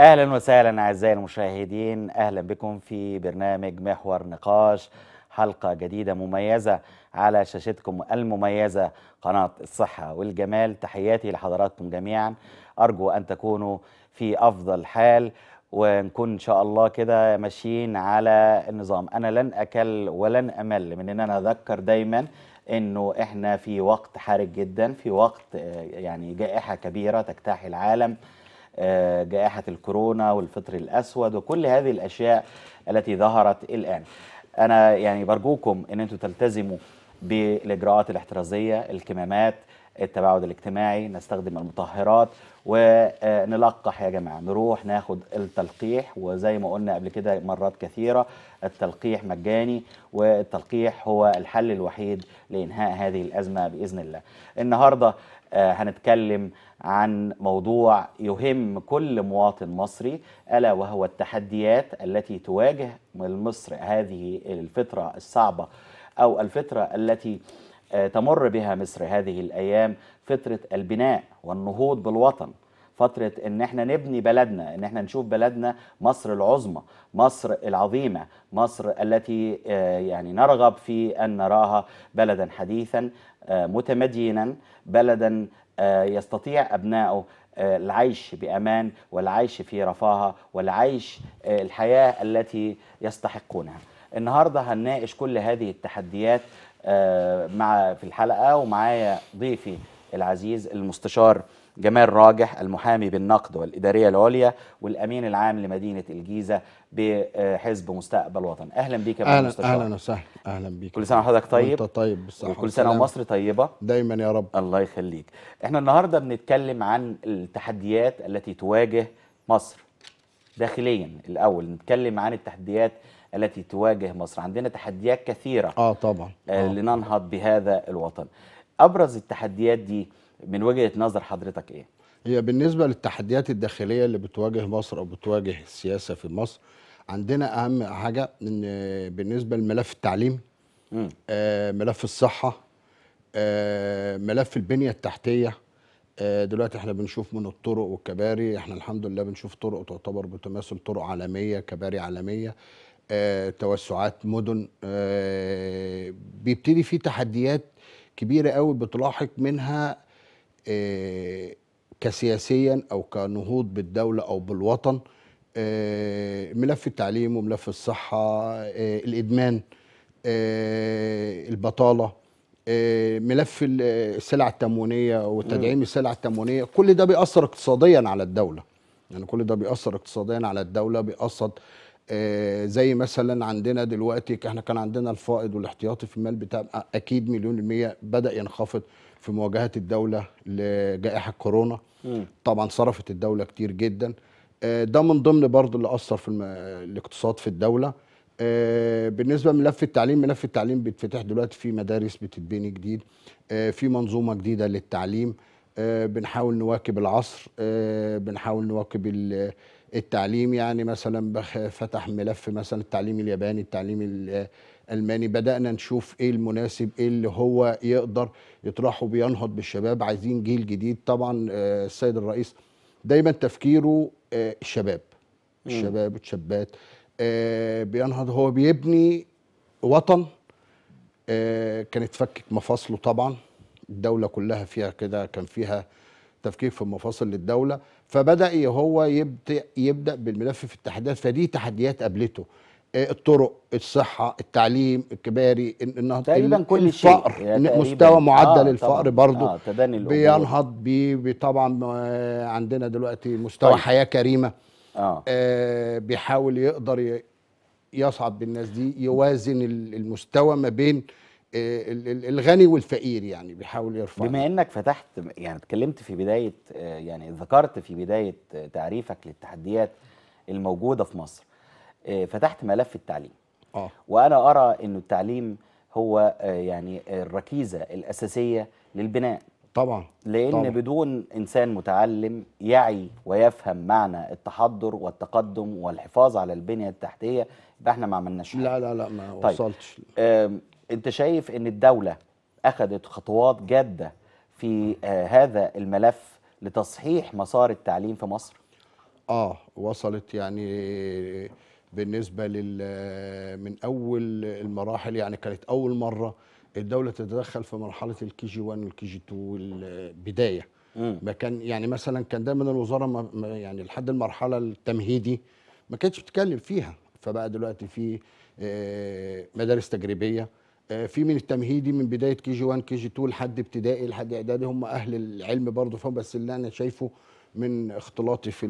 اهلا وسهلا اعزائي المشاهدين اهلا بكم في برنامج محور نقاش حلقه جديده مميزه على شاشتكم المميزه قناه الصحه والجمال تحياتي لحضراتكم جميعا ارجو ان تكونوا في افضل حال ونكون ان شاء الله كده ماشيين على النظام انا لن اكل ولن امل من ان انا اذكر دايما انه احنا في وقت حرج جدا في وقت آه، يعني جائحه كبيره تجتاح العالم آه، جائحة الكورونا والفطر الأسود وكل هذه الأشياء التي ظهرت الآن أنا يعني برجوكم أن أنتم تلتزموا بالإجراءات الاحترازية الكمامات التباعد الاجتماعي نستخدم المطهرات ونلقح يا جماعه نروح ناخد التلقيح وزي ما قلنا قبل كده مرات كثيره التلقيح مجاني والتلقيح هو الحل الوحيد لانهاء هذه الازمه باذن الله. النهارده آه، هنتكلم عن موضوع يهم كل مواطن مصري الا وهو التحديات التي تواجه مصر هذه الفتره الصعبه او الفتره التي آه، تمر بها مصر هذه الايام فتره البناء والنهوض بالوطن فترة ان احنا نبني بلدنا ان احنا نشوف بلدنا مصر العظمى مصر العظيمة مصر التي آه، يعني نرغب في ان نراها بلدا حديثا آه، متمدينا بلدا يستطيع ابنائه العيش بامان والعيش في رفاهه والعيش الحياه التي يستحقونها. النهارده هنناقش كل هذه التحديات آه، مع في الحلقه ومعايا ضيفي العزيز المستشار جمال راجح المحامي بالنقد والإدارية العليا والأمين العام لمدينة الجيزة بحزب مستقبل وطن أهلا بيك يا أهلا أهلا وسهلا أهلا بيك كل سنة وحضرتك طيب وأنت طيب بالصحة وكل سنة ومصر طيبة دايما يا رب الله يخليك احنا النهاردة بنتكلم عن التحديات التي تواجه مصر داخليا الأول نتكلم عن التحديات التي تواجه مصر عندنا تحديات كثيرة آه طبعا آه،, آه. لننهض بهذا الوطن أبرز التحديات دي من وجهة نظر حضرتك إيه؟ هي بالنسبة للتحديات الداخلية اللي بتواجه مصر أو بتواجه السياسة في مصر عندنا أهم حاجة إن بالنسبة لملف التعليم آه ملف الصحة آه ملف البنية التحتية آه، دلوقتي احنا بنشوف من الطرق والكباري احنا الحمد لله بنشوف طرق تعتبر بتماثل طرق عالميه كباري عالميه آه، توسعات مدن آه، بيبتدي في تحديات كبيره قوي بتلاحق منها آه، كسياسيا او كنهوض بالدوله او بالوطن ملف التعليم وملف الصحه الادمان البطاله ملف السلع التموينيه وتدعيم السلع التموينيه كل ده بيأثر اقتصاديا على الدوله يعني كل ده بيأثر اقتصاديا على الدوله بيأثر آه، زي مثلا عندنا دلوقتي احنا كان عندنا الفائض والاحتياطي في المال بتاع آه، اكيد مليون المية بدا ينخفض في مواجهه الدوله لجائحه كورونا طبعا صرفت الدوله كتير جدا آه، ده من ضمن برضه اللي اثر في الاقتصاد في الدوله بالنسبه لملف التعليم ملف التعليم بيتفتح دلوقتي في مدارس بتتبني جديد في منظومه جديده للتعليم بنحاول نواكب العصر بنحاول نواكب التعليم يعني مثلا فتح ملف مثلا التعليم الياباني التعليم الالماني بدانا نشوف ايه المناسب ايه اللي هو يقدر يطرحه بينهض بالشباب عايزين جيل جديد طبعا آه، السيد الرئيس دايما تفكيره آه، الشباب الشباب والشابات آه، بينهض هو بيبني وطن كانت فكك مفاصله طبعا الدوله كلها فيها كده كان فيها تفكيك في مفاصل للدوله فبدا هو يبدا يبدا بالملف في التحديات فدي تحديات قابلته آه، الطرق الصحة التعليم الكباري النهضه تقريبا كل الفقر شيء. يعني مستوى معدل آه الفقر برضو آه بينهض بي طبعا آه، عندنا دلوقتي مستوى طيب. حياة كريمة آه. آه بيحاول يقدر يصعد بالناس دي يوازن المستوى ما بين آه، الغني والفقير يعني بيحاول يرفع بما انك فتحت يعني اتكلمت في بدايه آه، يعني ذكرت في بدايه آه، تعريفك للتحديات الموجوده في مصر فتحت ملف التعليم آه. وانا ارى انه التعليم هو يعني الركيزه الاساسيه للبناء طبعا لان طبعا. بدون انسان متعلم يعي ويفهم معنى التحضر والتقدم والحفاظ على البنيه التحتيه يبقى احنا ما عملناش لا لا لا ما طيب. وصلتش انت شايف ان الدوله اخذت خطوات جاده في آه، هذا الملف لتصحيح مسار التعليم في مصر اه وصلت يعني بالنسبه لل من اول المراحل يعني كانت اول مره الدوله تتدخل في مرحله الكي جي 1 والكي جي 2 البدايه ما كان يعني مثلا كان دايما الوزاره ما يعني لحد المرحله التمهيدي ما كانتش بتتكلم فيها فبقى دلوقتي في آه، مدارس تجريبيه آه، في من التمهيدي من بدايه كي جي 1 كي جي 2 لحد ابتدائي لحد اعدادي هم اهل العلم برضه فهم بس اللي انا شايفه من اختلاطي في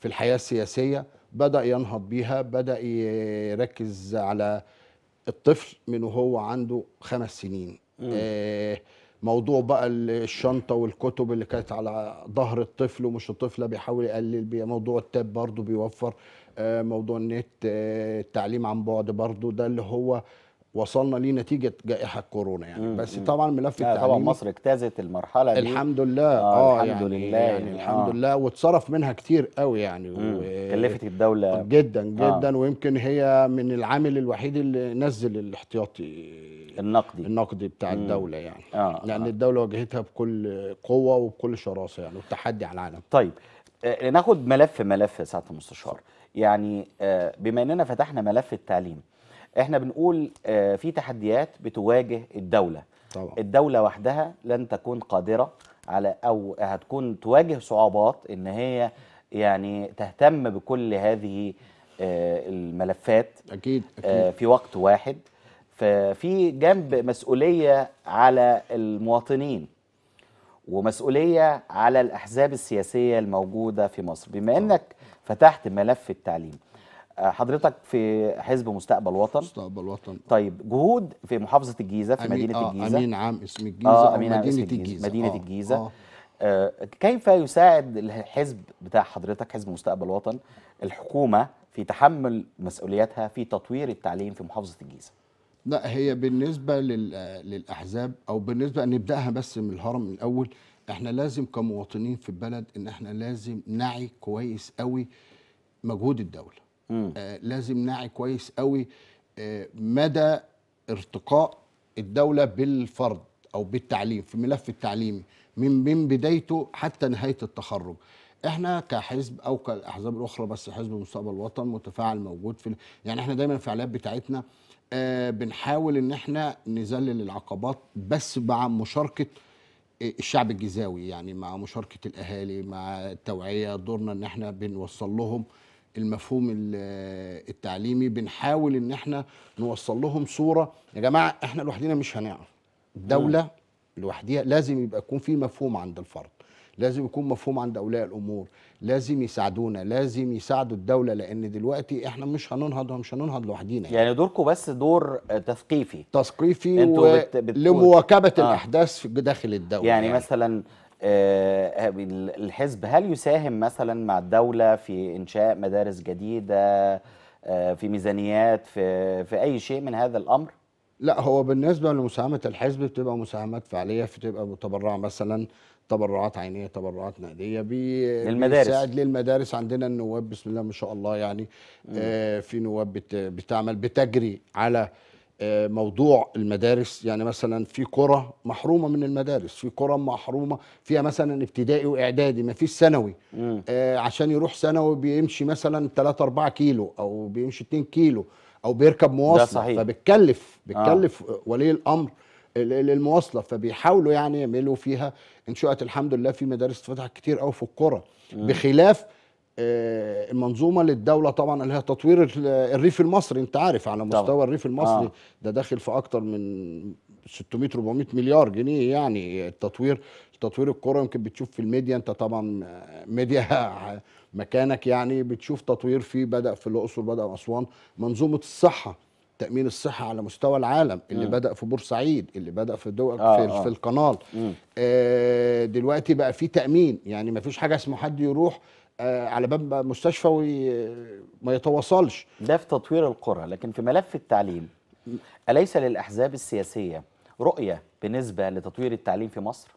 في الحياه السياسيه بدا ينهض بيها بدا يركز على الطفل من وهو عنده خمس سنين آه، موضوع بقى الشنطه والكتب اللي كانت على ظهر الطفل ومش الطفله بيحاول يقلل موضوع التاب برضه بيوفر آه، موضوع النت التعليم عن بعد برضه ده اللي هو وصلنا لنتيجه جائحه كورونا يعني مم. بس طبعا ملف التعليم طبعا مصر اجتازت المرحله دي الحمد لله اه, آه الحمد يعني لله يعني, يعني الحمد آه. لله واتصرف منها كتير قوي يعني و... كلفت الدوله جدا آه. جدا آه. ويمكن هي من العامل الوحيد اللي نزل الاحتياطي النقدي النقدي بتاع مم. الدوله يعني آه. آه. لان آه. الدوله واجهتها بكل قوه وبكل شراسه يعني والتحدي على العالم طيب آه ناخد ملف ملف ساعة سعاده المستشار يعني آه بما اننا فتحنا ملف التعليم احنا بنقول آه، في تحديات بتواجه الدوله طبعا. الدوله وحدها لن تكون قادره على او هتكون تواجه صعوبات ان هي يعني تهتم بكل هذه آه، الملفات اكيد, آه، أكيد. في وقت واحد ففي جنب مسؤوليه على المواطنين ومسؤوليه على الاحزاب السياسيه الموجوده في مصر بما انك فتحت ملف التعليم آه، حضرتك في حزب مستقبل وطن مستقبل وطن طيب جهود في محافظه الجيزه في أمين مدينه آه الجيزه امين عام اسم الجيزه آه أمين مدينه عام اسم الجيزه مدينه آه الجيزه آه آه كيف يساعد الحزب بتاع حضرتك حزب مستقبل وطن الحكومه في تحمل مسؤولياتها في تطوير التعليم في محافظه الجيزه لا هي بالنسبه للاحزاب او بالنسبه نبداها بس من الهرم الاول احنا لازم كمواطنين في البلد ان احنا لازم نعي كويس قوي مجهود الدوله آه لازم نعي كويس قوي آه مدى ارتقاء الدولة بالفرد أو بالتعليم في ملف التعليمي من من بدايته حتى نهاية التخرج احنا كحزب او كالاحزاب الاخرى بس حزب مستقبل الوطن متفاعل موجود في يعني احنا دايما الفعاليات بتاعتنا آه بنحاول ان احنا نذلل العقبات بس مع مشاركه آه، الشعب الجزاوي يعني مع مشاركه الاهالي مع التوعيه دورنا ان احنا بنوصل لهم المفهوم التعليمي بنحاول ان احنا نوصل لهم صوره يا جماعه احنا لوحدينا مش هنعرف الدوله لوحدها لازم يبقى يكون في مفهوم عند الفرد لازم يكون مفهوم عند اولياء الامور لازم يساعدونا لازم يساعدوا الدوله لان دلوقتي احنا مش هننهض مش هننهض لوحدينا يعني, يعني دوركم بس دور تثقيفي تثقيفي و... بت... بت... لمواكبه آه. الاحداث داخل الدوله يعني, يعني مثلا آه، الحزب هل يساهم مثلا مع الدولة في إنشاء مدارس جديدة آه، في ميزانيات في, في أي شيء من هذا الأمر؟ لا هو بالنسبة لمساهمة الحزب بتبقى مساهمات فعلية بتبقى متبرعة مثلا تبرعات عينيه تبرعات نقديه بي للمدارس بيساعد للمدارس عندنا النواب بسم الله ما شاء الله يعني آه في نواب بتعمل بتجري على آه، موضوع المدارس يعني مثلا في قرى محرومه من المدارس في قرى محرومه فيها مثلا ابتدائي واعدادي ما فيش ثانوي آه، عشان يروح ثانوي بيمشي مثلا 3 4 كيلو او بيمشي 2 كيلو او بيركب مواصله صحيح. فبتكلف آه. بتكلف آه. ولي الامر للمواصله فبيحاولوا يعني يعملوا فيها ان شاءت الحمد لله في مدارس اتفتحت كتير قوي في القرى بخلاف آه، المنظومه للدوله طبعا اللي هي تطوير الريف المصري انت عارف على مستوى طبعا. الريف المصري آه. ده داخل في اكتر من 600 400 مليار جنيه يعني التطوير تطوير الكره يمكن بتشوف في الميديا انت طبعا ميديا مكانك يعني بتشوف تطوير في بدا في الاقصر بدا اسوان منظومه الصحه تامين الصحه على مستوى العالم اللي م. آه. بدا في بورسعيد اللي بدا في دول آه في, آه. في القنال آه دلوقتي بقى في تامين يعني ما فيش حاجه اسمه حد يروح آه، على باب مستشفى وما آه، يتواصلش ده في تطوير القرى لكن في ملف التعليم أليس للأحزاب السياسية رؤية بالنسبة لتطوير التعليم في مصر؟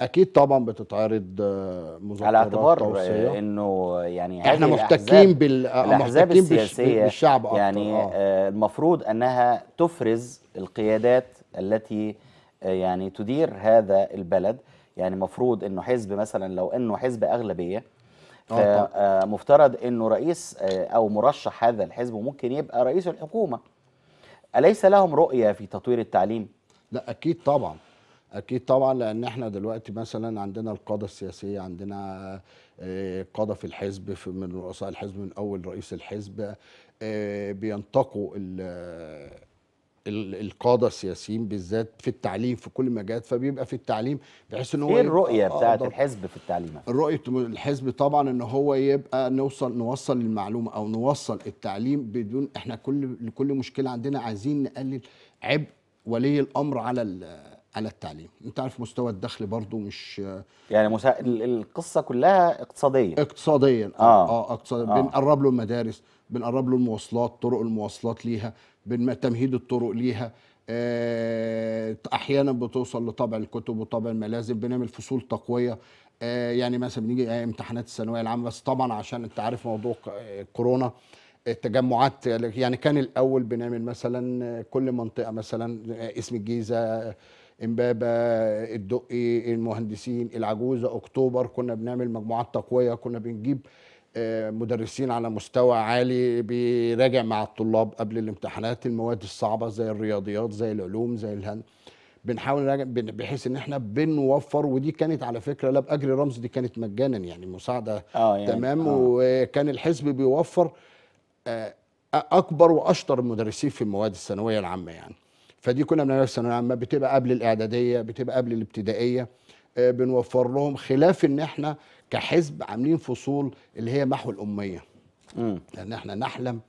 أكيد طبعا بتتعرض آه، مذكرات على اعتبار توصية. إنه يعني إحنا محتكين بال الأحزاب السياسية بالشعب أكتر. يعني آه. المفروض أنها تفرز القيادات التي يعني تدير هذا البلد يعني مفروض انه حزب مثلا لو انه حزب اغلبيه آه، مفترض آه، انه رئيس آه، او مرشح هذا الحزب ممكن يبقى رئيس الحكومه اليس لهم رؤيه في تطوير التعليم لا اكيد طبعا اكيد طبعا لان احنا دلوقتي مثلا عندنا القاده السياسيه عندنا قاده في الحزب في من رؤساء الحزب من اول رئيس الحزب بينتقوا القاده السياسيين بالذات في التعليم في كل المجالات فبيبقى في التعليم بحيث ان هو ايه الرؤيه بتاعت آه، آه، الحزب في التعليم رؤيه الحزب طبعا ان هو يبقى نوصل نوصل المعلومه او نوصل التعليم بدون احنا كل لكل مشكله عندنا عايزين نقلل عبء ولي الامر على على التعليم انت عارف مستوى الدخل برضو مش يعني مسا... القصه كلها اقتصاديا اقتصاديا اه اه, آه اقتصاديا آه. بنقرب له المدارس بنقرب له المواصلات طرق المواصلات ليها بتمهيد الطرق ليها آه، احيانا بتوصل لطبع الكتب وطبع الملازم بنعمل فصول تقويه آه، يعني مثلا بنيجي امتحانات الثانويه العامه بس طبعا عشان انت عارف موضوع آه، كورونا التجمعات يعني كان الاول بنعمل مثلا كل منطقه مثلا اسم الجيزه امبابه الدقي المهندسين العجوزه اكتوبر كنا بنعمل مجموعات تقويه كنا بنجيب آه، مدرسين على مستوى عالي بيراجع مع الطلاب قبل الامتحانات المواد الصعبه زي الرياضيات زي العلوم زي الهند بنحاول نراجع بحيث ان احنا بنوفر ودي كانت على فكره لا باجر رمز دي كانت مجانا يعني مساعده آه، يعني تمام أوه. وكان الحزب بيوفر آه، اكبر واشطر المدرسين في المواد الثانويه العامه يعني فدي كنا بنعملها في الثانويه العامه بتبقى قبل الاعداديه بتبقى قبل الابتدائيه بنوفر لهم خلاف ان احنا كحزب عاملين فصول اللي هي محو الاميه مم. لان احنا نحلم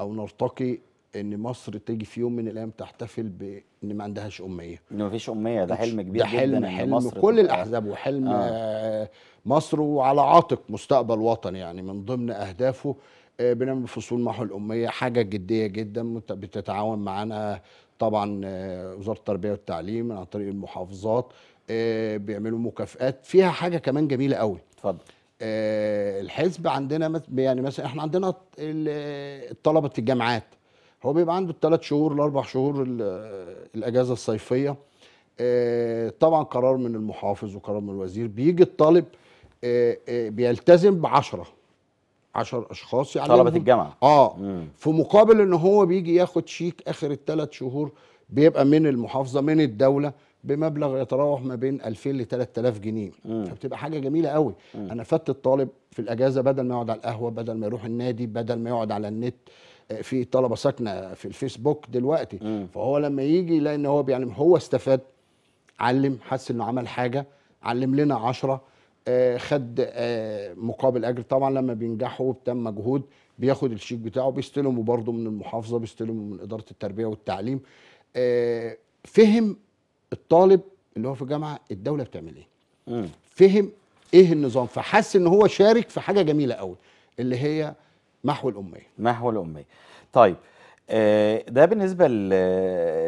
او نرتقي ان مصر تيجي في يوم من الايام تحتفل بان ما عندهاش اميه ان ما فيش اميه ده حلم كبير ده حلم جدا حلم مصر كل الاحزاب وحلم آه. مصر وعلى عاتق مستقبل وطن يعني من ضمن اهدافه آه، بنعمل فصول محو الاميه حاجه جديه جدا بتتعاون معانا طبعا آه، وزاره التربيه والتعليم عن طريق المحافظات آه، بيعملوا مكافئات فيها حاجه كمان جميله قوي اتفضل آه الحزب عندنا يعني مثلا احنا عندنا طلبه الجامعات هو بيبقى عنده الثلاث شهور الاربع شهور الاجازه الصيفيه آه طبعا قرار من المحافظ وقرار من الوزير بيجي الطالب آه, آه، بيلتزم بعشرة عشر اشخاص يعني طلبه الجامعه اه مم. في مقابل ان هو بيجي ياخد شيك اخر الثلاث شهور بيبقى من المحافظه من الدوله بمبلغ يتراوح ما بين 2000 ل 3000 جنيه مم. فبتبقى حاجه جميله قوي مم. انا فدت الطالب في الاجازه بدل ما يقعد على القهوه بدل ما يروح النادي بدل ما يقعد على النت آه، في طلبه ساكنه في الفيسبوك دلوقتي مم. فهو لما يجي يلاقي ان هو بيعلم هو استفاد علم حس انه عمل حاجه علم لنا 10 آه خد آه مقابل اجر طبعا لما بينجحوا بتم مجهود بياخد الشيك بتاعه بيستلمه برضه من المحافظه بيستلمه من اداره التربيه والتعليم آه فهم الطالب اللي هو في الجامعه الدوله بتعمل ايه مم. فهم ايه النظام فحس ان هو شارك في حاجه جميله قوي اللي هي محو الاميه محو الاميه طيب آه، ده بالنسبه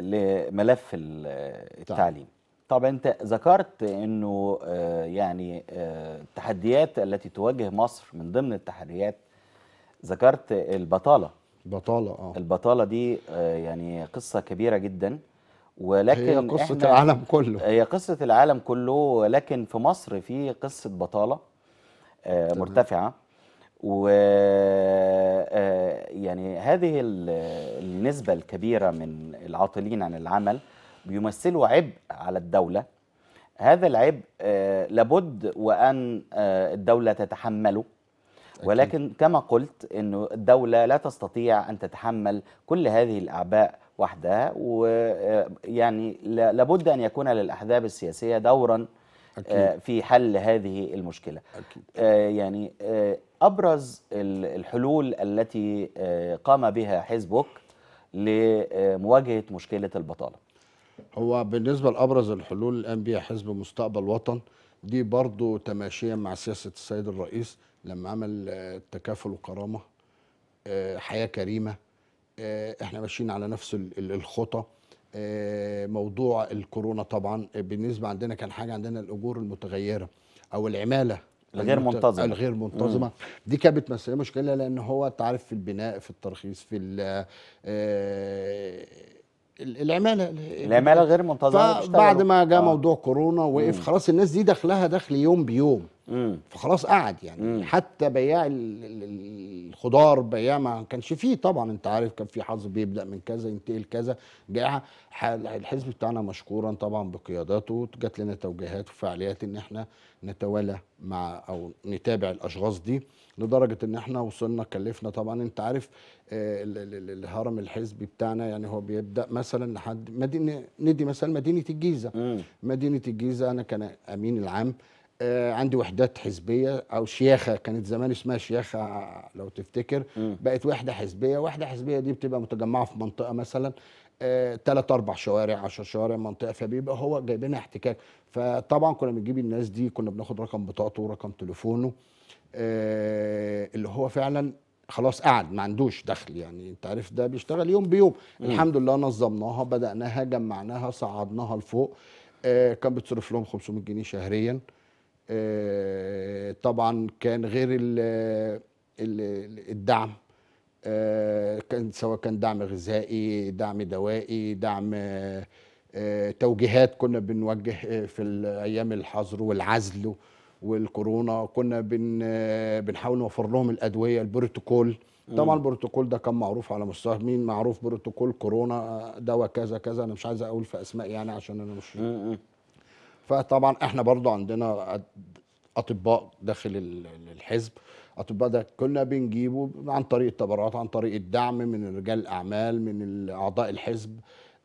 لملف طيب. التعليم طب انت ذكرت انه آه، يعني آه، التحديات التي تواجه مصر من ضمن التحديات ذكرت البطاله البطاله اه البطاله دي يعني قصه كبيره جدا ولكن هي قصة العالم كله هي قصة العالم كله ولكن في مصر في قصة بطالة آه، مرتفعة و آه، يعني هذه النسبة الكبيرة من العاطلين عن العمل بيمثلوا عبء على الدولة هذا العبء آه، لابد وأن الدولة تتحمله ولكن كما قلت أنه الدولة لا تستطيع أن تتحمل كل هذه الأعباء وحدها ويعني آه، لابد أن يكون للأحزاب السياسية دوراً آه، أكيد. في حل هذه المشكلة أكيد. آه، يعني أبرز الحلول التي قام بها حزبك لمواجهة مشكلة البطالة هو بالنسبة لأبرز الحلول الآن بها حزب مستقبل وطن دي برضو تماشيا مع سياسة السيد الرئيس لما عمل التكافل وكرامة حياة كريمة آه، احنا ماشيين على نفس الخطى آه، موضوع الكورونا طبعا آه، بالنسبه عندنا كان حاجه عندنا الاجور المتغيره او العماله الغير منتظمه الغير منتظمه مم. دي كانت بتمثل مشكله لان هو تعرف في البناء في الترخيص في العماله العماله غير منتظمه بعد ما جاء آه. موضوع كورونا وقف مم. خلاص الناس دي دخلها دخل يوم بيوم مم. فخلاص قعد يعني مم. حتى بياع الخضار بياع ما كانش فيه طبعا انت عارف كان في حظ بيبدا من كذا ينتقل كذا جائحه الحزب بتاعنا مشكورا طبعا بقياداته جات لنا توجيهات وفعاليات ان احنا نتوالى مع او نتابع الاشخاص دي لدرجه ان احنا وصلنا كلفنا طبعا انت عارف آه، الهرم الحزبي بتاعنا يعني هو بيبدا مثلا لحد مدينه ندي مثلا مدينه الجيزه مم. مدينه الجيزه انا كان امين العام آه، عندي وحدات حزبيه او شياخه كانت زمان اسمها شياخه لو تفتكر بقت وحده حزبيه وحده حزبيه دي بتبقى متجمعه في منطقه مثلا ثلاث آه، اربع شوارع 10 شوارع منطقه فبيبقى هو جايبينها احتكاك فطبعا كنا بنجيب الناس دي كنا بناخد رقم بطاقته ورقم تليفونه آه اللي هو فعلا خلاص قعد ما عندوش دخل يعني انت عارف ده بيشتغل يوم بيوم مم. الحمد لله نظمناها بدأناها جمعناها صعدناها لفوق آه كان بتصرف لهم 500 جنيه شهريا آه طبعا كان غير الدعم آه كان سواء كان دعم غذائي دعم دوائي دعم آه آه، توجيهات كنا بنوجه آه، في الايام الحظر والعزل والكورونا كنا بن آه، بنحاول نوفر لهم الادويه البروتوكول طبعا البروتوكول ده كان معروف على مستوى مين معروف بروتوكول كورونا دواء كذا كذا انا مش عايز اقول في اسماء يعني عشان انا مش فطبعا احنا برضو عندنا اطباء داخل الحزب اطباء ده كنا بنجيبه عن طريق التبرعات عن طريق الدعم من رجال الاعمال من اعضاء الحزب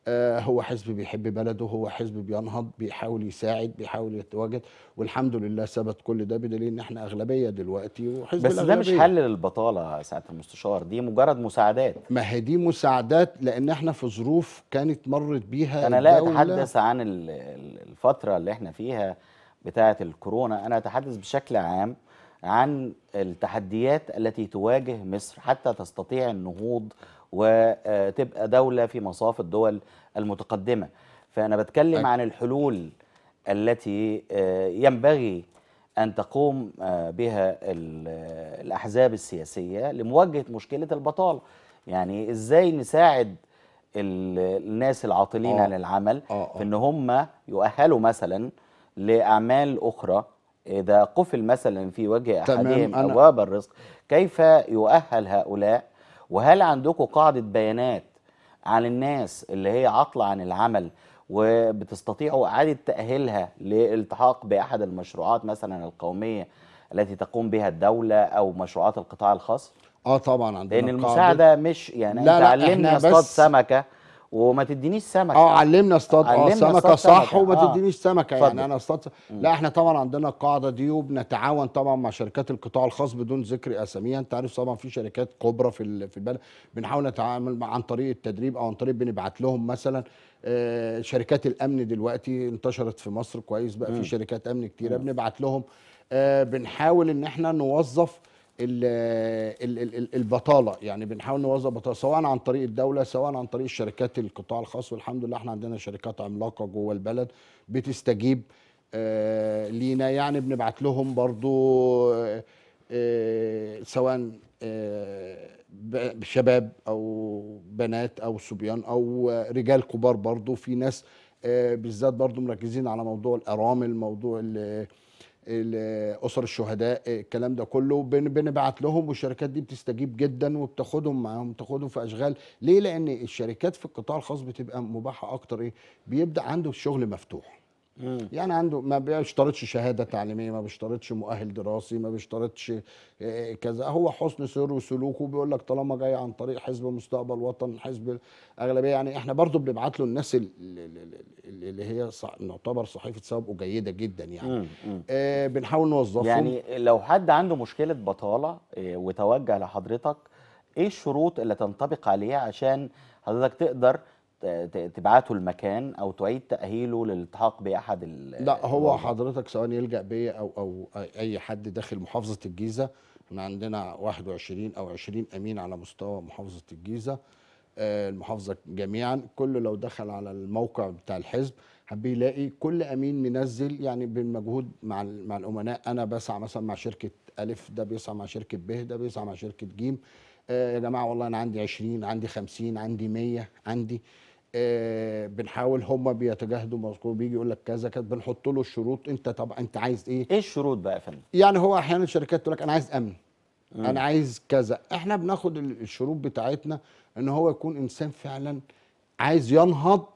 آه، هو حزب بيحب بلده هو حزب بينهض بيحاول يساعد بيحاول يتواجد والحمد لله ثبت كل ده بدليل ان احنا اغلبيه دلوقتي وحزب بس الأغلبية. ده مش حل للبطاله سعاده المستشار دي مجرد مساعدات ما هي دي مساعدات لان احنا في ظروف كانت مرت بيها انا لا اتحدث عن الفتره اللي احنا فيها بتاعه الكورونا انا اتحدث بشكل عام عن التحديات التي تواجه مصر حتى تستطيع النهوض وتبقى دولة في مصاف الدول المتقدمه فانا بتكلم عن الحلول التي آه، ينبغي ان تقوم آه، بها الاحزاب السياسيه لمواجهه مشكله البطاله يعني ازاي نساعد الناس العاطلين عن آه، العمل في ان هم يؤهلوا مثلا لاعمال اخرى اذا قفل مثلا في وجه احدهم ابواب الرزق كيف يؤهل هؤلاء وهل عندكم قاعده بيانات عن الناس اللي هي عاقلة عن العمل وبتستطيعوا اعاده تاهيلها للالتحاق باحد المشروعات مثلا القوميه التي تقوم بها الدوله او مشروعات القطاع الخاص اه طبعا عندنا لان المساعده مش يعني لا انت لا علمني اصطاد سمكه وما تدينيش سمكه اه علمنا اصطاد اه سمكه صح وما آه. تدينيش سمكه فضل. يعني انا اصطاد لا احنا طبعا عندنا القاعده دي وبنتعاون طبعا مع شركات القطاع الخاص بدون ذكر اساميها انت عارف طبعا في شركات كبرى في في البلد بنحاول نتعامل عن طريق التدريب او عن طريق بنبعت لهم مثلا آه، شركات الامن دلوقتي انتشرت في مصر كويس بقى م. في شركات امن كتيره بنبعت لهم آه، بنحاول ان احنا نوظف البطاله يعني بنحاول نوظف بطاله سواء عن طريق الدوله سواء عن طريق الشركات القطاع الخاص والحمد لله احنا عندنا شركات عملاقه جوه البلد بتستجيب آه، لينا يعني بنبعت لهم برضو آه، آه، سواء شباب او بنات او صبيان او رجال كبار برضو في ناس بالذات برضو مركزين على موضوع الارامل موضوع اسر الشهداء الكلام ده كله بنبعت لهم والشركات دي بتستجيب جدا وبتاخدهم معاهم بتاخدهم في اشغال ليه لان الشركات في القطاع الخاص بتبقى مباحه اكتر ايه بيبدا عنده الشغل مفتوح مم. يعني عنده ما بيشترطش شهاده تعليميه ما بيشترطش مؤهل دراسي ما بيشترطش آه، كذا هو حسن سير وسلوكه بيقول لك طالما جاي عن طريق حزب مستقبل وطن حزب الاغلبيه يعني احنا برضو بنبعت له الناس اللي هي نعتبر صحيفه سابقه جيده جدا يعني مم. مم. آه بنحاول نوظفهم يعني لو حد عنده مشكله بطاله آه، وتوجه لحضرتك ايه الشروط اللي تنطبق عليها عشان حضرتك تقدر تبعته المكان او تعيد تاهيله للالتحاق باحد لا هو حضرتك سواء يلجا بيا او او اي حد داخل محافظه الجيزه احنا عندنا 21 او 20 امين على مستوى محافظه الجيزه آه، المحافظه جميعا كله لو دخل على الموقع بتاع الحزب هبيلاقي كل امين منزل يعني بالمجهود مع مع الامناء انا بسعى مثلا مع شركه الف ده بيسعى مع شركه ب ده بيسعى مع شركه ج آه، يا جماعه والله انا عندي 20 عندي 50 عندي 100 عندي آه، بنحاول هم بيتجاهدوا مذكور بيجي يقول لك كذا كذا بنحط له الشروط انت طبعا انت عايز ايه؟ ايه الشروط بقى يا فندم؟ يعني هو احيانا الشركات تقول لك انا عايز امن مم. انا عايز كذا احنا بناخد الشروط بتاعتنا ان هو يكون انسان فعلا عايز ينهض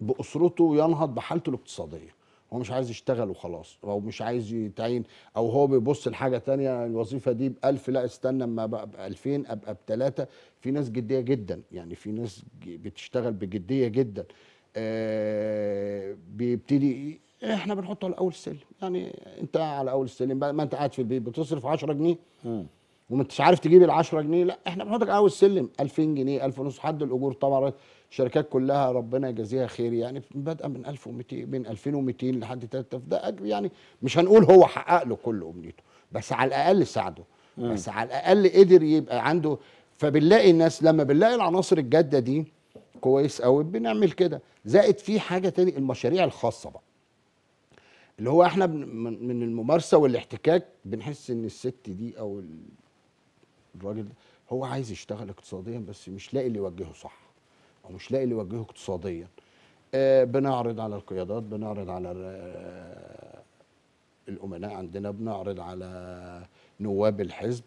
باسرته وينهض بحالته الاقتصاديه هو مش عايز يشتغل وخلاص او مش عايز يتعين او هو بيبص لحاجه تانية الوظيفه دي ب 1000 لا استنى اما ابقى ب 2000 ابقى ب 3 في ناس جديه جدا يعني في ناس بتشتغل بجديه جدا آه بيبتدي احنا بنحطه على اول السلم يعني انت على اول السلم ما انت قاعد في البيت بتصرف 10 جنيه وما انتش عارف تجيب ال 10 جنيه لا احنا بنحطك على اول السلم 2000 جنيه 1000 ونص حد الاجور طبعا الشركات كلها ربنا يجازيها خير يعني بادئه من 1200 من 2200 لحد 3000 ده يعني مش هنقول هو حقق له كل امنيته بس على الاقل ساعده م. بس على الاقل قدر يبقى عنده فبنلاقي الناس لما بنلاقي العناصر الجاده دي كويس قوي بنعمل كده زائد في حاجه تاني المشاريع الخاصه بقى اللي هو احنا من الممارسه والاحتكاك بنحس ان الست دي او الراجل ده هو عايز يشتغل اقتصاديا بس مش لاقي اللي يوجهه صح ومش لاقي اللي يوجهه اقتصاديا آه، بنعرض على القيادات بنعرض على آه، الامناء عندنا بنعرض على نواب الحزب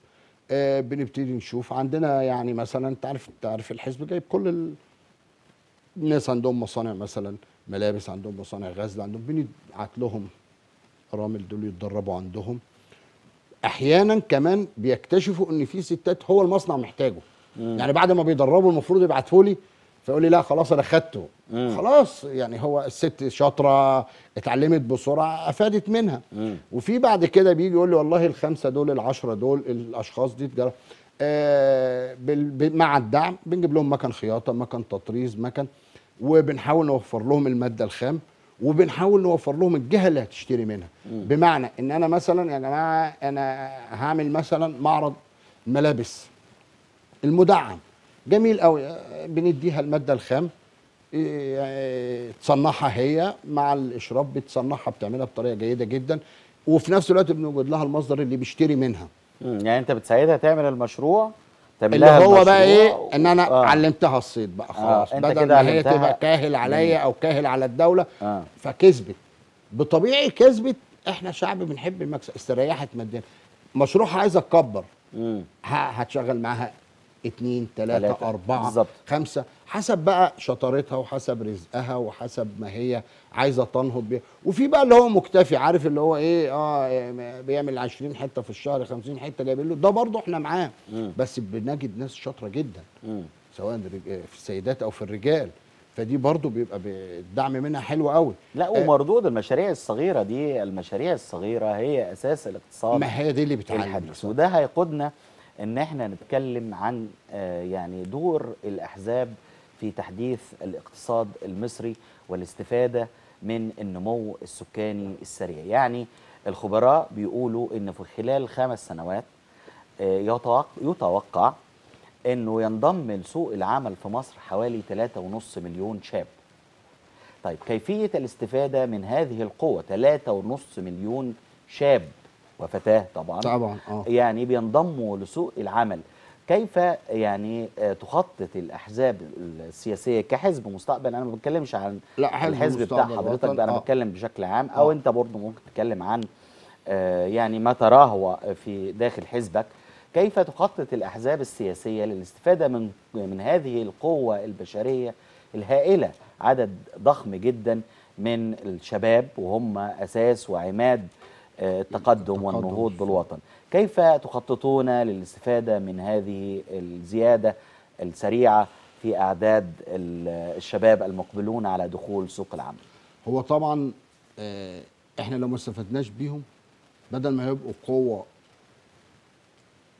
آه، بنبتدي نشوف عندنا يعني مثلا انت عارف انت عارف الحزب جايب كل الناس عندهم مصانع مثلا ملابس عندهم مصانع غزل عندهم بنبعت لهم رامل دول يتدربوا عندهم احيانا كمان بيكتشفوا ان في ستات هو المصنع محتاجه مم. يعني بعد ما بيدربوا المفروض يبعتهولي لي فيقول لي لا خلاص انا خدته مم. خلاص يعني هو الست شاطره اتعلمت بسرعه افادت منها مم. وفي بعد كده بيجي يقول لي والله الخمسه دول العشره دول الاشخاص دي تجرب آه مع الدعم بنجيب لهم مكن خياطه مكن تطريز مكن وبنحاول نوفر لهم الماده الخام وبنحاول نوفر لهم الجهه اللي هتشتري منها مم. بمعنى ان انا مثلا يا يعني جماعه انا هعمل مثلا معرض ملابس المدعم جميل قوي بنديها الماده الخام إيه، تصنعها هي مع الاشراف بتصنعها بتعملها بطريقه جيده جدا وفي نفس الوقت بنوجد لها المصدر اللي بيشتري منها يعني انت بتساعدها تعمل المشروع اللي هو بقى ايه و... ان انا آه. علمتها الصيد بقى آه، خلاص آه. بدل ما هي تبقى كاهل عليا او كاهل على الدوله آه. فكسبت بطبيعي كسبت احنا شعب بنحب المكسب استريحت ماديا مشروعها عايزه تكبر هتشغل معاها اتنين تلاتة, تلاتة. أربعة بالزبط. خمسة حسب بقى شطارتها وحسب رزقها وحسب ما هي عايزة تنهض بيها وفي بقى اللي هو مكتفي عارف اللي هو ايه اه بيعمل 20 حتة في الشهر 50 حتة جايبين له ده برضه احنا معاه بس بنجد ناس شاطرة جدا م. سواء في السيدات او في الرجال فدي برضو بيبقى الدعم منها حلو قوي لا آه، ومردود المشاريع الصغيره دي المشاريع الصغيره هي اساس الاقتصاد ما هي دي اللي بتعلم وده هيقودنا ان احنا نتكلم عن آه، يعني دور الاحزاب في تحديث الاقتصاد المصري والاستفاده من النمو السكاني السريع يعني الخبراء بيقولوا ان في خلال خمس سنوات آه، يتوقع انه ينضم لسوق العمل في مصر حوالي 3.5 مليون شاب طيب كيفيه الاستفاده من هذه القوه 3.5 مليون شاب وفتاه طبعا طبعا آه. يعني بينضموا لسوق العمل كيف يعني آه، تخطط الاحزاب السياسيه كحزب مستقبل انا ما بتكلمش عن لا الحزب بتاع حضرتك بقى انا آه. بتكلم بشكل عام او آه. انت برضه ممكن تتكلم عن آه، يعني ما تراه في داخل حزبك كيف تخطط الاحزاب السياسيه للاستفاده من من هذه القوه البشريه الهائله عدد ضخم جدا من الشباب وهم اساس وعماد التقدم والنهوض بالوطن كيف تخططون للاستفادة من هذه الزيادة السريعة في أعداد الشباب المقبلون على دخول سوق العمل هو طبعا آه، احنا لو ما استفدناش بيهم بدل ما يبقوا قوة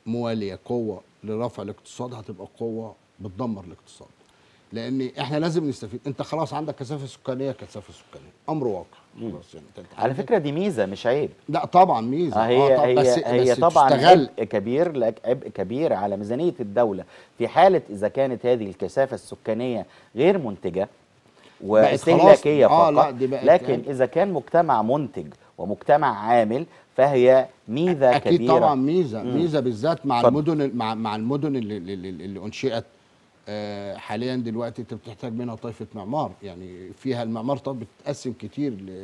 موالية قوة لرفع الاقتصاد هتبقى قوة بتدمر الاقتصاد لان احنا لازم نستفيد انت خلاص عندك كثافه سكانيه كثافه سكانيه امر واقع يعني على فكره دي ميزه مش عيب لا طبعا ميزه آه، هي آه هي بس هي بس طبعا عبء كبير لك عبء كبير على ميزانيه الدوله في حاله اذا كانت هذه الكثافه السكانيه غير منتجه واستهلاكيه آه، فقط آه لا دي بقت لكن يعني اذا كان مجتمع منتج ومجتمع عامل فهي ميزه أكيد كبيره اكيد طبعا ميزه مم. ميزه بالذات مع فضل. المدن مع مع المدن اللي, اللي, اللي انشئت آه، حاليا دلوقتي انت بتحتاج منها طائفه معمار يعني فيها المعمار طب بتقسم كتير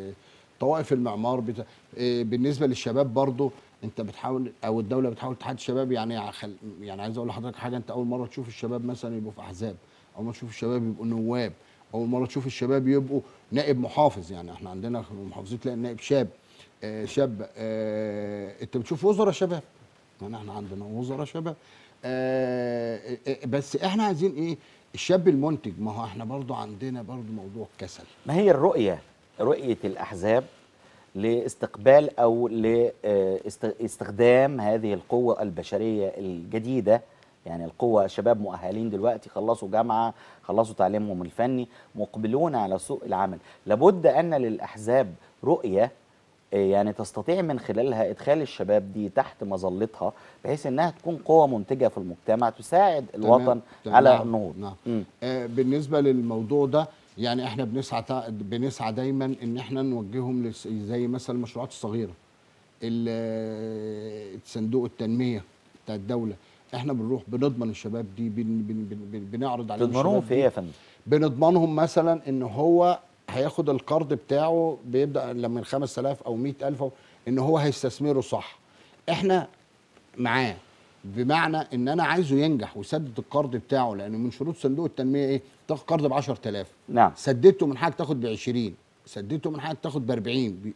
طوائف المعمار بت... آه، بالنسبه للشباب برضو انت بتحاول او الدوله بتحاول تحدي الشباب يعني خل... يعني عايز اقول لحضرتك حاجه انت اول مره تشوف الشباب مثلا يبقوا في احزاب اول مره تشوف الشباب يبقوا نواب اول مره تشوف الشباب يبقوا نائب محافظ يعني احنا عندنا في المحافظين تلاقي نائب شاب آه شاب آه انت بتشوف وزراء شباب يعني احنا عندنا وزراء شباب آه، آه، بس احنا عايزين ايه الشاب المنتج ما هو احنا برضو عندنا برضو موضوع الكسل ما هي الرؤيه رؤيه الاحزاب لاستقبال او لاستخدام آه، هذه القوه البشريه الجديده يعني القوة شباب مؤهلين دلوقتي خلصوا جامعة خلصوا تعليمهم الفني مقبلون على سوق العمل لابد أن للأحزاب رؤية آه، يعني تستطيع من خلالها ادخال الشباب دي تحت مظلتها بحيث انها تكون قوه منتجه في المجتمع تساعد الوطن تمام. تمام. على نعم، النهوض نعم. آه بالنسبه للموضوع ده يعني احنا بنسعى بنسعى دايما ان احنا نوجههم زي مثلا المشروعات الصغيره صندوق التنميه بتاع الدوله احنا بنروح بنضمن الشباب دي بن بن بن بنعرض عليهم تضمنهم في ايه يا فندم؟ بنضمنهم مثلا ان هو هياخد القرض بتاعه بيبدا لما من 5000 او 100000 ان هو هيستثمره صح احنا معاه بمعنى ان انا عايزه ينجح ويسدد القرض بتاعه لان من شروط صندوق التنميه ايه تاخد قرض ب 10000 نعم سددته من حاجه تاخد ب 20 سددته من حاجه تاخد ب 40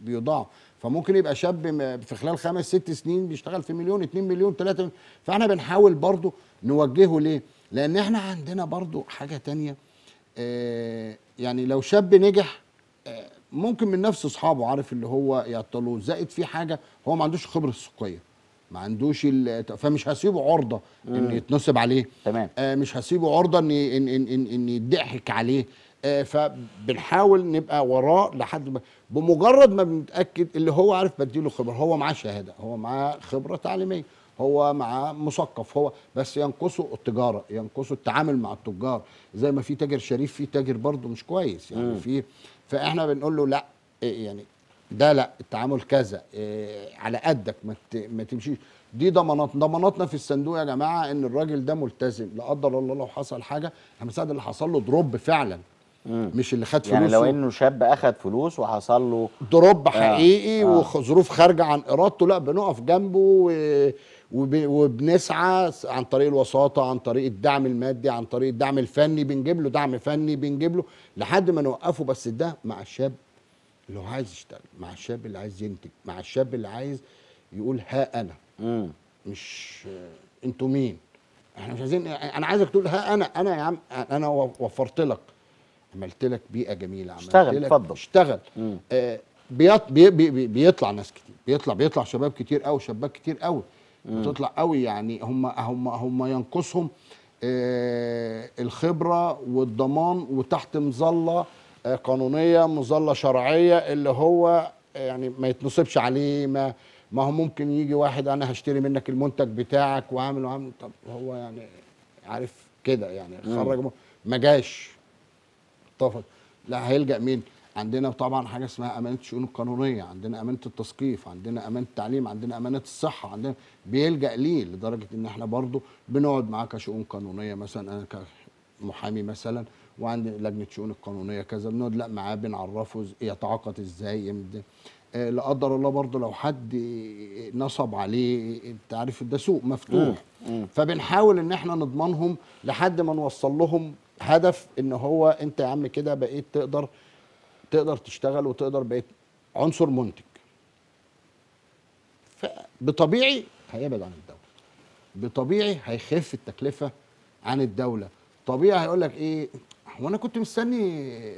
بيضاعف فممكن يبقى شاب في خلال خمس ست سنين بيشتغل في مليون 2 مليون 3 فاحنا بنحاول برضه نوجهه ليه لان احنا عندنا برضه حاجه ثانيه آه، يعني لو شاب نجح آه، ممكن من نفس اصحابه عارف اللي هو يعطلوه زائد في حاجه هو ما عندوش خبره السوقيه ما عندوش فمش هسيبه عرضه ان يتنصب عليه تمام آه مش هسيبه عرضه ان ان ان ان, إن يضحك عليه آه فبنحاول نبقى وراه لحد ما بمجرد ما بنتاكد اللي هو عارف بديله خبره هو معاه شهاده هو معاه خبره تعليميه هو مع مثقف هو بس ينقصه التجاره ينقصه التعامل مع التجار زي ما في تاجر شريف في تاجر برضه مش كويس يعني في فاحنا بنقول له لا إيه، إيه، يعني ده لا التعامل كذا إيه على قدك ما ما تمشيش دي ضمانات ضماناتنا في الصندوق يا جماعه ان الراجل ده ملتزم لا قدر الله لو حصل حاجه احنا سعد اللي حصل له دروب فعلا مم. مش اللي خد فلوس يعني لو انه شاب اخد فلوس وحصل له دروب آه. حقيقي آه. وظروف خارجه عن ارادته لا بنقف جنبه و وبنسعى عن طريق الوساطه عن طريق الدعم المادي عن طريق الدعم الفني بنجيب له دعم فني بنجيب له لحد ما نوقفه بس ده مع الشاب اللي هو عايز يشتغل مع الشاب اللي عايز ينتج مع الشاب اللي عايز يقول ها انا مم. مش انتوا مين احنا مش عايزين انا عايزك تقول ها انا انا يا عم انا وفرت لك عملت لك بيئه جميله عملت اشتغل لك اتفضل اشتغل آه بيطلع ناس كتير بيطلع بيطلع شباب كتير قوي شباب كتير قوي بتطلع قوي يعني هم هم هم ينقصهم آه، الخبره والضمان وتحت مظله آه، قانونيه مظله شرعيه اللي هو آه، يعني ما يتنصبش عليه ما ما هو ممكن يجي واحد انا هشتري منك المنتج بتاعك وعامل وعامل طب هو يعني عارف كده يعني خرج ما جاش اتفق لا هيلجا مين؟ عندنا طبعا حاجه اسمها امانه الشؤون القانونيه عندنا امانه التثقيف عندنا امانه التعليم عندنا امانه الصحه عندنا بيلجا ليه لدرجه ان احنا برضو بنقعد معاه كشؤون قانونيه مثلا انا كمحامي مثلا وعند لجنه الشؤون القانونيه كذا بنقعد لا معاه بنعرفه يتعاقد ازاي آه، لا قدر الله برضه لو حد آه، نصب عليه آه، انت عارف ده سوق مفتوح فبنحاول ان احنا نضمنهم لحد ما نوصل لهم هدف ان هو انت يا عم كده بقيت تقدر تقدر تشتغل وتقدر بقيت عنصر منتج فبطبيعي هيبعد عن الدوله بطبيعي هيخف التكلفه عن الدوله طبيعي هيقول لك ايه هو انا كنت مستني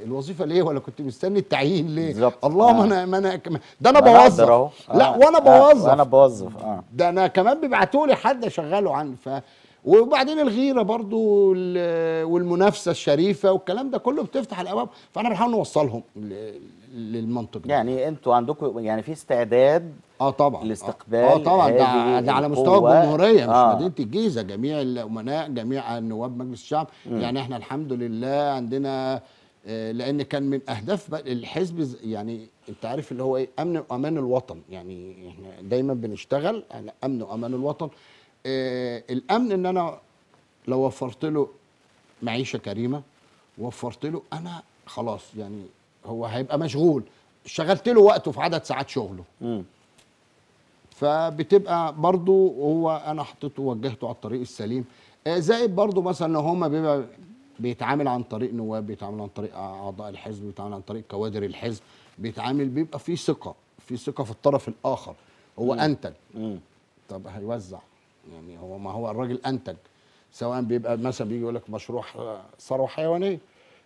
الوظيفه ليه ولا كنت مستني التعيين ليه بالظبط الله آه. ما انا ما انا ده انا بوظف آه. لا وانا بوظف آه. انا بوظف آه. ده انا كمان بيبعتوا لي حد اشغله عن ف وبعدين الغيره برضو والمنافسه الشريفه والكلام ده كله بتفتح الابواب فانا بحاول نوصلهم للمنطق ده يعني انتوا عندكم يعني في استعداد اه طبعا آه، لاستقبال اه طبعا ده, ده على مستوى الجمهوريه مش آه. مدينه الجيزه جميع الامناء جميع نواب مجلس الشعب م. يعني احنا الحمد لله عندنا آه، لان كان من اهداف الحزب يعني انت عارف اللي هو ايه امن وامان الوطن يعني احنا دايما بنشتغل على امن وامان الوطن آه، الامن ان انا لو وفرت له معيشه كريمه وفرت له انا خلاص يعني هو هيبقى مشغول شغلت له وقته في عدد ساعات شغله فبتبقى برضو هو انا حطيته وجهته على الطريق السليم آه، زائد برضو مثلا لو هما بيبقى بيتعامل عن طريق نواب بيتعامل عن طريق اعضاء الحزب بيتعامل عن طريق كوادر الحزب بيتعامل بيبقى في ثقه في ثقه في الطرف الاخر هو مم. انتج مم. طب هيوزع يعني هو ما هو الراجل انتج سواء بيبقى مثلا بيجي يقول لك مشروع ثروه حيوانيه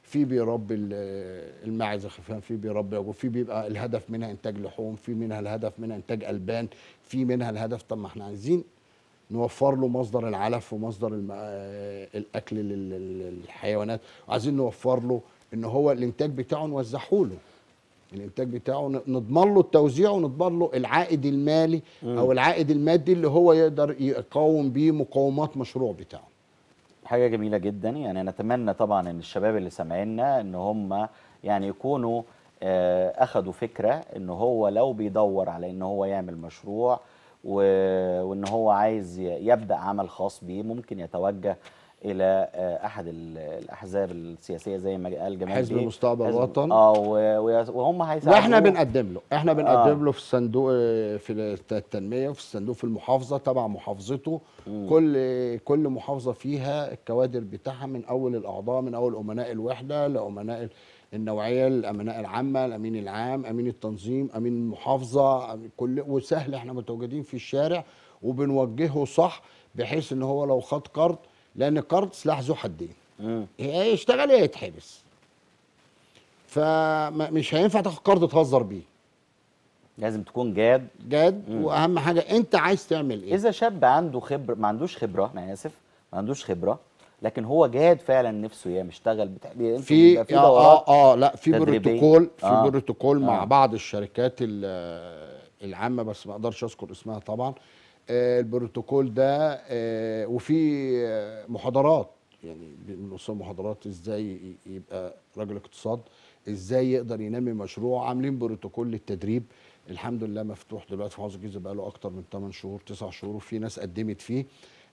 في بيربي الماعز الخفان في بيربي وفي بيبقى الهدف منها انتاج لحوم في منها الهدف منها انتاج البان في منها الهدف طب ما احنا عايزين نوفر له مصدر العلف ومصدر آه، الاكل للحيوانات وعايزين نوفر له ان هو الانتاج بتاعه نوزعه له يعني الانتاج بتاعه نضمن له التوزيع ونضمن له العائد المالي م. او العائد المادي اللي هو يقدر يقاوم بيه مقاومات مشروع بتاعه حاجه جميله جدا يعني نتمنى طبعا ان الشباب اللي سامعينا ان هم يعني يكونوا آه، اخذوا فكره ان هو لو بيدور على ان هو يعمل مشروع وان هو عايز يبدا عمل خاص بيه ممكن يتوجه الى آه، احد الاحزاب السياسيه زي ما قال جمال حزب مستقبل الوطن اه وهم هيساعدوا واحنا بنقدم له احنا بنقدم آه. له في الصندوق آه، في التنميه وفي الصندوق في المحافظه تبع محافظته مم. كل كل محافظه فيها الكوادر بتاعها من اول الاعضاء من اول امناء الوحده لامناء النوعيه الامناء العامه الامين العام امين التنظيم امين المحافظه كل وسهل احنا متواجدين في الشارع وبنوجهه صح بحيث ان هو لو خد قرض لان القرض سلاح ذو حدين يشتغل يا يتحبس فمش هينفع تاخد قرض تهزر بيه لازم تكون جاد جاد مم. واهم حاجه انت عايز تعمل ايه اذا شاب عنده خبره ما عندوش خبره انا اسف ما عندوش خبره لكن هو جاد فعلا نفسه يا مشتغل بتاع في في اه اه, آه، لا في بروتوكول في آه بروتوكول آه مع بعض الشركات العامه بس ما اقدرش اذكر اسمها طبعا آه، البروتوكول ده آه، وفي آه، محاضرات يعني بنص محاضرات ازاي يبقى راجل اقتصاد ازاي يقدر ينمي مشروع عاملين بروتوكول للتدريب الحمد لله مفتوح دلوقتي في محافظه الجيزه بقى له اكتر من 8 شهور 9 شهور وفي ناس قدمت فيه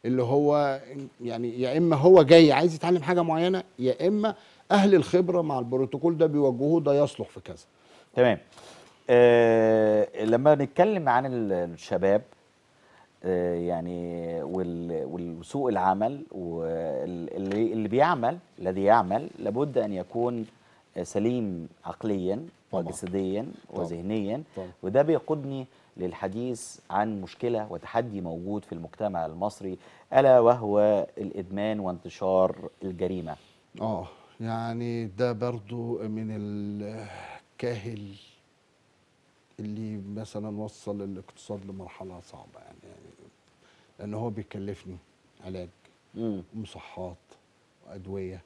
اللي هو يعني يا اما هو جاي عايز يتعلم حاجه معينه يا اما اهل الخبره مع البروتوكول ده بيوجهوه ده يصلح في كذا تمام آه لما نتكلم عن الشباب آه، يعني والسوق العمل واللي بيعمل الذي يعمل لابد ان يكون سليم عقليا وجسديا وذهنيا وده بيقودني للحديث عن مشكله وتحدي موجود في المجتمع المصري الا وهو الادمان وانتشار الجريمه اه يعني ده برضو من الكاهل اللي مثلا وصل الاقتصاد لمرحله صعبه يعني لان هو بيكلفني علاج ومصحات وادويه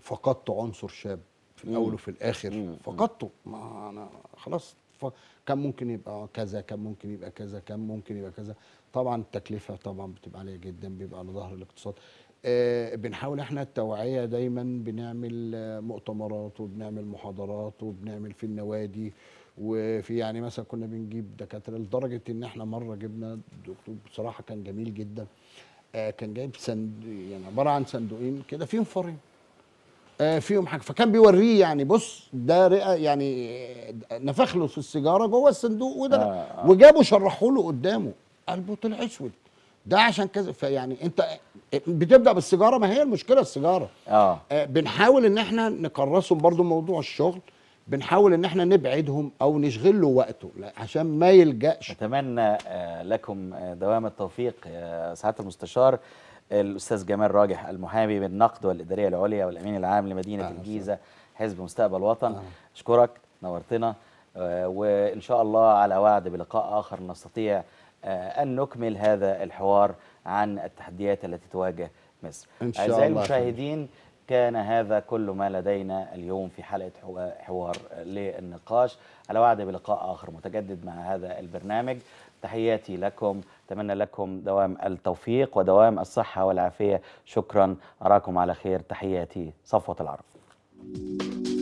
فقدت عنصر شاب في الاول وفي الاخر فقدته ما انا خلاص ف... كان ممكن يبقى كذا كان ممكن يبقى كذا كان ممكن يبقى كذا طبعا التكلفه طبعا بتبقى عاليه جدا بيبقى على ظهر الاقتصاد آه بنحاول احنا التوعيه دايما بنعمل مؤتمرات وبنعمل محاضرات وبنعمل في النوادي وفي يعني مثلا كنا بنجيب دكاتره لدرجه ان احنا مره جبنا دكتور بصراحه كان جميل جدا آه كان جايب سند يعني عباره عن صندوقين كده فيهم فرين آه فيهم حاجه فكان بيوريه يعني بص ده رئه يعني آه، نفخ له في السيجاره جوه الصندوق وده آه. آه. وجابه شرحوا له قدامه قلبه طلع اسود ده عشان كذا فيعني انت آه، بتبدا بالسيجاره ما هي المشكله السيجاره آه. آه بنحاول ان احنا نكرسهم برضو موضوع الشغل بنحاول ان احنا نبعدهم او نشغل له وقته عشان ما يلجاش اتمنى آه، لكم آه، دوام التوفيق آه، سعاده المستشار الاستاذ جمال راجح المحامي بالنقد والاداريه العليا والامين العام لمدينه آه الجيزه حزب مستقبل وطن اشكرك نورتنا وان شاء الله على وعد بلقاء اخر نستطيع ان نكمل هذا الحوار عن التحديات التي تواجه مصر اعزائي المشاهدين خير. كان هذا كل ما لدينا اليوم في حلقة حوار للنقاش على وعد بلقاء آخر متجدد مع هذا البرنامج تحياتي لكم أتمنى لكم دوام التوفيق ودوام الصحة والعافية شكرا أراكم على خير تحياتي صفوة العرب